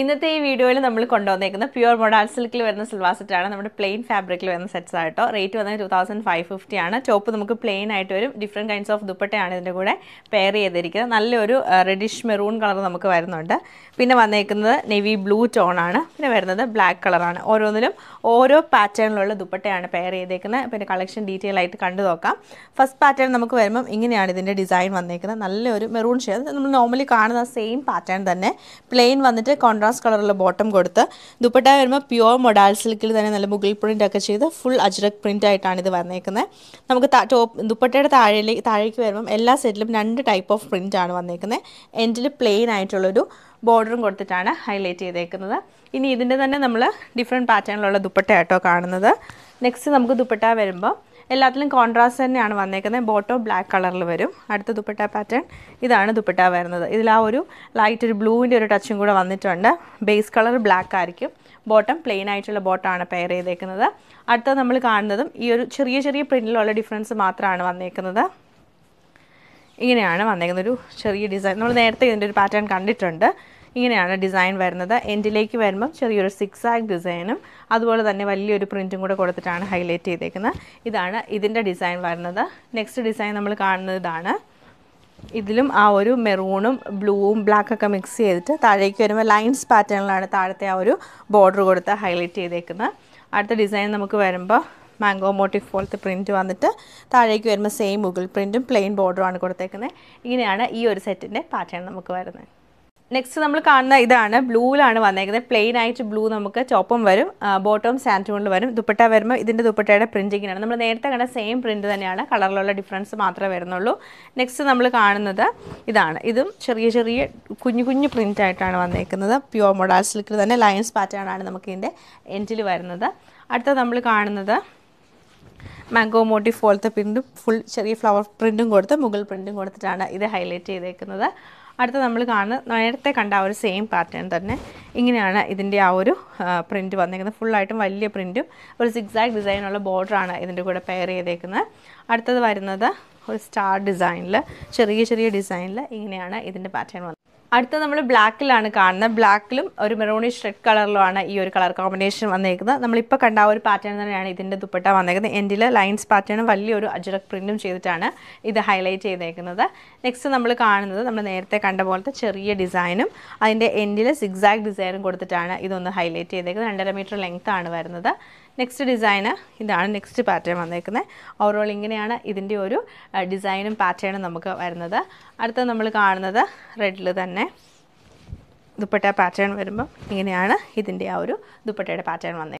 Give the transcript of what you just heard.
ഇന്നത്തെ ഈ വീഡിയോയിൽ നമ്മൾ കൊണ്ടുവന്നേക്കുന്ന പ്യുവർ മൊഡാൾ സിൽക്കിൽ വരുന്ന സിൽവാ സെറ്റാണ് നമ്മുടെ പ്ലെയിൻ ഫാബ്രിക്കിൽ വരുന്ന സെറ്റ്സ് ആയിട്ടോ റേറ്റ് വന്നത് ടു തൗസൻഡ് ഫൈവ് ഫിഫ്റ്റി ആണ് ടോപ്പ് നമുക്ക് പ്ലെയിൻ ആയിട്ട് വരും ഡിഫറെൻറ്റ് കൈൻഡ്സ് ഓഫ് ദുപ്പട്ടയാണ് ഇതിൻ്റെ കൂടെ പെയർ ചെയ്തിരിക്കുന്നത് നല്ലൊരു റെഡിഷ് മെറൂൺ കളർ നമുക്ക് വരുന്നുണ്ട് പിന്നെ വന്നേക്കുന്നത് നെവി ബ്ലൂ ടോൺ ആണ് പിന്നെ വരുന്നത് ബ്ലാക്ക് കളറാണ് ഓരോന്നിലും ഓരോ പാറ്റേണിലുള്ള ദുപ്പട്ടയാണ് പെയർ ചെയ്തേക്കുന്നത് പിന്നെ കളക്ഷൻ ഡീറ്റെയിൽ ആയിട്ട് കണ്ടു നോക്കാം ഫസ്റ്റ് പാറ്റേൺ നമുക്ക് വരുമ്പം ഇങ്ങനെയാണ് ഇതിൻ്റെ ഡിസൈൻ വന്നേക്കുന്നത് നല്ലൊരു മെറൂൺ ഷെയർ നമ്മൾ നോർമലി കാണുന്ന സെയിം പാറ്റേൺ തന്നെ പ്ലെയിൻ വന്നിട്ട് കോൺട്രാ കോൺട്രാസ്റ്റ് കളറുള്ള ബോട്ടം കൊടുത്ത് ദുപ്പട്ട വരുമ്പോൾ പ്യുവർ മൊഡാൽ സിൽക്കിൽ തന്നെ നല്ല മുകിൽ പ്രിൻ്റ് ഒക്കെ ചെയ്ത് ഫുൾ അജ്രക് പ്രിൻ്റ് ആയിട്ടാണ് ഇത് വന്നേക്കുന്നത് നമുക്ക് ടോപ്പ് ദുപ്പട്ടയുടെ താഴേക്ക് താഴേക്ക് വരുമ്പം എല്ലാ സെറ്റിലും രണ്ട് ടൈപ്പ് ഓഫ് പ്രിൻ്റ് ആണ് വന്നേക്കുന്നത് എൻഡിൽ പ്ലെയിൻ ആയിട്ടുള്ളൊരു ബോർഡറും കൊടുത്തിട്ടാണ് ഹൈലൈറ്റ് ചെയ്തേക്കുന്നത് ഇനി ഇതിൻ്റെ തന്നെ നമ്മൾ ഡിഫറെൻറ്റ് പാറ്റേണിലുള്ള ദുപ്പട്ട ആട്ടോ കാണുന്നത് നെക്സ്റ്റ് നമുക്ക് ദുപ്പട്ട വരുമ്പോൾ എല്ലാത്തിലും കോൺട്രാസ്റ്റ് തന്നെയാണ് വന്നേക്കുന്നത് ബോട്ടോ ബ്ലാക്ക് കളറിൽ വരും അടുത്ത ദുപ്പട്ട പാറ്റേൺ ഇതാണ് ദുപ്പട്ട വരുന്നത് ഇതിൽ ആ ഒരു ലൈറ്റ് ഒരു ബ്ലൂവിൻ്റെ ഒരു ടച്ചും കൂടെ വന്നിട്ടുണ്ട് ബേസ് കളർ ബ്ലാക്ക് ആയിരിക്കും ബോട്ടം പ്ലെയിൻ ആയിട്ടുള്ള ബോട്ടമാണ് പെയർ ചെയ്തേക്കുന്നത് അടുത്തത് നമ്മൾ കാണുന്നതും ഈ ഒരു ചെറിയ ചെറിയ പ്രിൻറ്റിലുള്ള ഡിഫറൻസ് മാത്രമാണ് വന്നേക്കുന്നത് ഇങ്ങനെയാണ് വന്നേക്കുന്നത് ഒരു ചെറിയ ഡിസൈൻ നമ്മൾ നേരത്തെ ഇതിൻ്റെ ഒരു പാറ്റേൺ കണ്ടിട്ടുണ്ട് ഇങ്ങനെയാണ് ഡിസൈൻ വരുന്നത് എൻഡിലേക്ക് വരുമ്പം ചെറിയൊരു സിക്സ് ആക് ഡിസൈനും അതുപോലെ തന്നെ വലിയൊരു പ്രിൻറ്റും കൂടെ കൊടുത്തിട്ടാണ് ഹൈലൈറ്റ് ചെയ്തേക്കുന്നത് ഇതാണ് ഇതിൻ്റെ ഡിസൈൻ വരുന്നത് നെക്സ്റ്റ് ഡിസൈൻ നമ്മൾ കാണുന്നത് ഇതാണ് ഇതിലും ആ ഒരു മെറൂണും ബ്ലൂവും ബ്ലാക്കൊക്കെ മിക്സ് ചെയ്തിട്ട് താഴേക്ക് വരുമ്പോൾ ലൈൻസ് പാറ്റേണിലാണ് താഴത്തെ ആ ഒരു ബോർഡർ കൊടുത്ത് ഹൈലൈറ്റ് ചെയ്തേക്കുന്നത് അടുത്ത ഡിസൈൻ നമുക്ക് വരുമ്പോൾ മാംഗോ മോട്ടീവ് പോലത്തെ പ്രിൻറ്റ് വന്നിട്ട് താഴേക്ക് വരുമ്പോൾ സെയിം മുകൾ പ്രിൻറ്റും പ്ലെയിൻ ബോർഡറും ആണ് കൊടുത്തേക്കുന്നത് ഇങ്ങനെയാണ് ഈ ഒരു സെറ്റിൻ്റെ പാറ്റേൺ നമുക്ക് വരുന്നത് നെക്സ്റ്റ് നമ്മൾ കാണുന്ന ഇതാണ് ബ്ലൂവിലാണ് വന്നേക്കുന്നത് പ്ലെയിൻ ആയിട്ട് ബ്ലൂ നമുക്ക് ചോപ്പും വരും ബോട്ടവും സാൻറ്റൂണിൽ വരും ദുപ്പട്ട വരുമ്പോൾ ഇതിൻ്റെ ദുപ്പട്ടയുടെ പ്രിൻറ്റിങ്ങിനാണ് നമ്മൾ നേരത്തെ കണ്ട സെയിം പ്രിൻറ്റ് തന്നെയാണ് കളറിലുള്ള ഡിഫറൻസ് മാത്രമേ വരുന്നുള്ളൂ നെക്സ്റ്റ് നമ്മൾ കാണുന്നത് ഇതാണ് ഇതും ചെറിയ ചെറിയ കുഞ്ഞു കുഞ്ഞു പ്രിൻ്റ് ആയിട്ടാണ് വന്നേക്കുന്നത് പ്യുവർ മൊഡാൽ സിൽക്കിൽ തന്നെ ലയൻസ് പാറ്റേൺ ആണ് ഇതിൻ്റെ എൻഡിൽ വരുന്നത് അടുത്ത നമ്മൾ കാണുന്നത് മാംഗോ മോട്ടീഫ് പോലത്തെ പ്രിൻറ്റും ഫുൾ ചെറിയ ഫ്ലവർ പ്രിൻറ്റും കൊടുത്ത് മുഗൾ പ്രിൻറ്റും കൊടുത്തിട്ടാണ് ഇത് ഹൈലൈറ്റ് ചെയ്തേക്കുന്നത് അടുത്ത നമ്മൾ കാണുന്ന നേരത്തെ കണ്ട ആ ഒരു സെയിം പാറ്റേൺ തന്നെ ഇങ്ങനെയാണ് ഇതിൻ്റെ ആ ഒരു പ്രിൻറ്റ് വന്നേക്കുന്നത് ഫുള്ളായിട്ടും വലിയ പ്രിൻറ്റും ഒരു സിക്സാക് ഡിസൈനുള്ള ബോർഡറാണ് ഇതിൻ്റെ കൂടെ പെയർ ചെയ്തേക്കുന്നത് അടുത്തത് വരുന്നത് ഒരു സ്റ്റാർ ഡിസൈനിൽ ചെറിയ ചെറിയ ഡിസൈനിൽ ഇങ്ങനെയാണ് ഇതിൻ്റെ പാറ്റേൺ വന്നത് അടുത്ത നമ്മൾ ബ്ലാക്കിലാണ് കാണുന്നത് ബ്ലാക്കിലും ഒരു മെറൂണിഷ് റെഡ് കളറിലുമാണ് ഈ ഒരു കളർ കോമ്പിനേഷൻ വന്നേക്കുന്നത് നമ്മളിപ്പോൾ കണ്ട ആ ഒരു പാറ്റേൺ തന്നെയാണ് ഇതിൻ്റെ ദുപ്പട്ട വന്നേക്കുന്നത് എൻഡിൽ ലൈൻസ് പാറ്റേണും വലിയൊരു അജറക് പ്രിൻറ്റും ചെയ്തിട്ടാണ് ഇത് ഹൈലൈറ്റ് ചെയ്തേക്കുന്നത് നെക്സ്റ്റ് നമ്മൾ കാണുന്നത് നമ്മൾ നേരത്തെ കണ്ട പോലത്തെ ചെറിയ ഡിസൈനും അതിൻ്റെ എൻഡിൽ സിക്സാക് ഡിസൈനും കൊടുത്തിട്ടാണ് ഇതൊന്ന് ഹൈലൈറ്റ് ചെയ്തേക്കുന്നത് രണ്ടര മീറ്റർ ലെങ്ത്താണ് വരുന്നത് നെക്സ്റ്റ് ഡിസൈന് ഇതാണ് നെക്സ്റ്റ് പാറ്റേൺ വന്നേക്കുന്നത് ഓവറോൾ ഇങ്ങനെയാണ് ഇതിൻ്റെ ഒരു ഡിസൈനും പാറ്റേണും നമുക്ക് വരുന്നത് അടുത്ത നമ്മൾ കാണുന്നത് റെഡിൽ തന്നെ ദുപ്പട്ട പാറ്റേൺ വരുമ്പം ഇങ്ങനെയാണ് ഇതിൻ്റെ ആ ഒരു ദുപ്പട്ടയുടെ പാറ്റേൺ വന്നേക്കുന്നത്